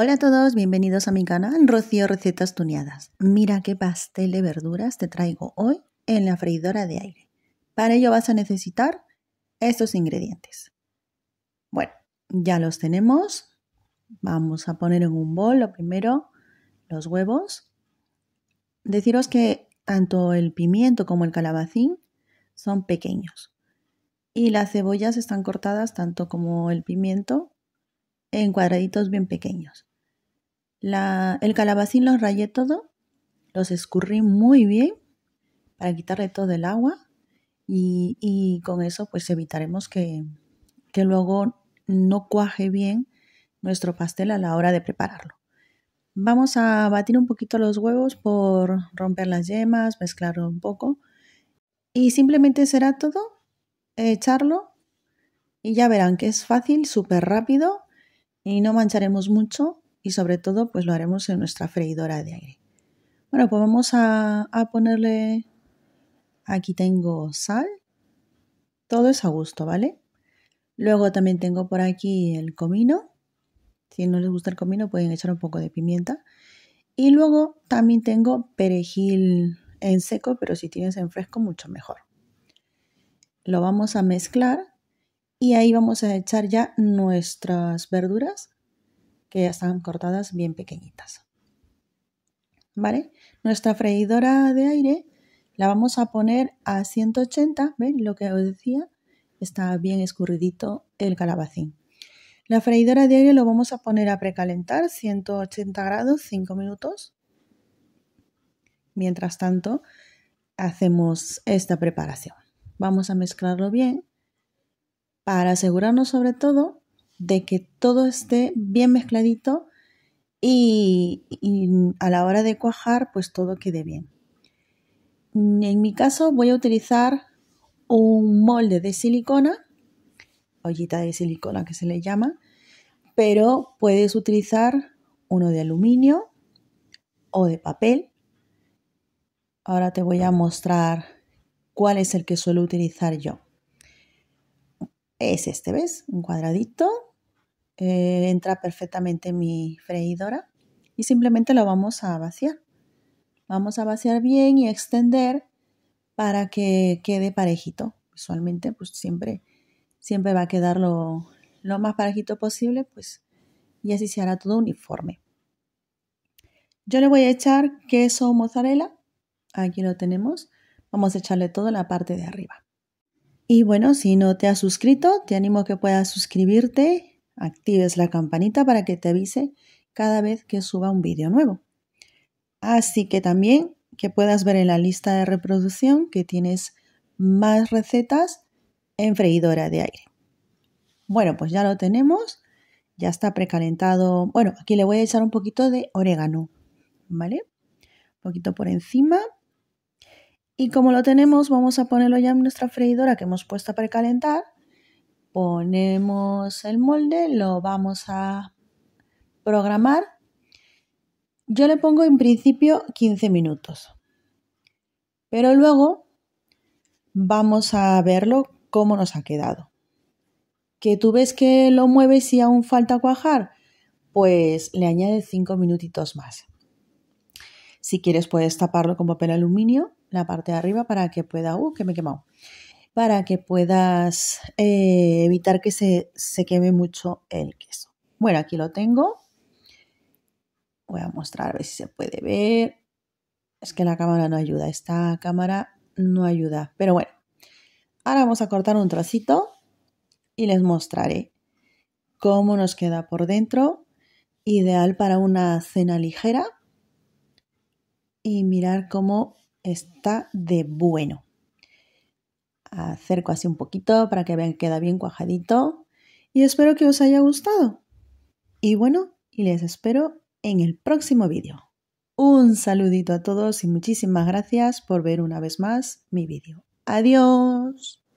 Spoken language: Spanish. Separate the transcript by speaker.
Speaker 1: Hola a todos, bienvenidos a mi canal Rocío Recetas Tuneadas. Mira qué pastel de verduras te traigo hoy en la freidora de aire. Para ello vas a necesitar estos ingredientes. Bueno, ya los tenemos. Vamos a poner en un bol lo primero los huevos. Deciros que tanto el pimiento como el calabacín son pequeños. Y las cebollas están cortadas tanto como el pimiento en cuadraditos bien pequeños el calabacín los rayé todo, los escurrí muy bien para quitarle todo el agua y, con eso pues evitaremos que, que luego no cuaje bien nuestro pastel a la hora de prepararlo. Vamos a batir un poquito los huevos por romper las yemas, mezclarlo un poco y simplemente será todo echarlo y ya verán que es fácil, súper rápido y no mancharemos mucho y sobre todo pues lo haremos en nuestra freidora de aire. Bueno, pues vamos a, ponerle, aquí tengo sal, todo es a gusto, ¿vale? Luego también tengo por aquí el comino, si no les gusta el comino pueden echar un poco de pimienta. Y luego también tengo perejil en seco, pero si tienes en fresco mucho mejor. Lo vamos a mezclar y ahí vamos a echar ya nuestras verduras que ya están cortadas bien pequeñitas. ¿Vale? Nuestra freidora de aire la vamos a poner a 180, ¿ven? Lo que os decía, está bien escurridito el calabacín. La freidora de aire lo vamos a poner a precalentar 180 grados 5 minutos. Mientras tanto, hacemos esta preparación. Vamos a mezclarlo bien para asegurarnos sobre todo de que todo esté bien mezcladito y, a la hora de cuajar pues todo quede bien. En mi caso voy a utilizar un molde de silicona, ollita de silicona que se le llama, pero puedes utilizar uno de aluminio o de papel. Ahora te voy a mostrar cuál es el que suelo utilizar yo es este, ¿ves? Un cuadradito. Eh, entra perfectamente mi freidora y simplemente lo vamos a vaciar. Vamos a vaciar bien y extender para que quede parejito. Visualmente, pues siempre, siempre va a quedar lo, más parejito posible, pues, y así se hará todo uniforme. Yo le voy a echar queso mozzarella. Aquí lo tenemos. Vamos a echarle toda la parte de arriba. Y bueno, si no te has suscrito, te animo a que puedas suscribirte, actives la campanita para que te avise cada vez que suba un vídeo nuevo. Así que también que puedas ver en la lista de reproducción que tienes más recetas en freidora de aire. Bueno, pues ya lo tenemos. Ya está precalentado. Bueno, aquí le voy a echar un poquito de orégano, ¿vale? Un poquito por encima. Y como lo tenemos, vamos a ponerlo ya en nuestra freidora que hemos puesto para calentar. Ponemos el molde, lo vamos a programar. Yo le pongo en principio 15 minutos. Pero luego vamos a verlo cómo nos ha quedado. Que tú ves que lo mueves y aún falta cuajar, pues le añades 5 minutitos más. Si quieres puedes taparlo con papel aluminio, la parte de arriba, para que pueda... Uh, que me Para que puedas eh, evitar que se, se queme mucho el queso. Bueno, aquí lo tengo. Voy a mostrar a ver si se puede ver. Es que la cámara no ayuda, esta cámara no ayuda. Pero bueno, ahora vamos a cortar un trocito y les mostraré cómo nos queda por dentro. Ideal para una cena ligera y mirar cómo está de bueno. Acerco así un poquito para que vean que queda bien cuajadito y espero que os haya gustado. Y bueno, y les espero en el próximo vídeo. Un saludito a todos y muchísimas gracias por ver una vez más mi vídeo. Adiós.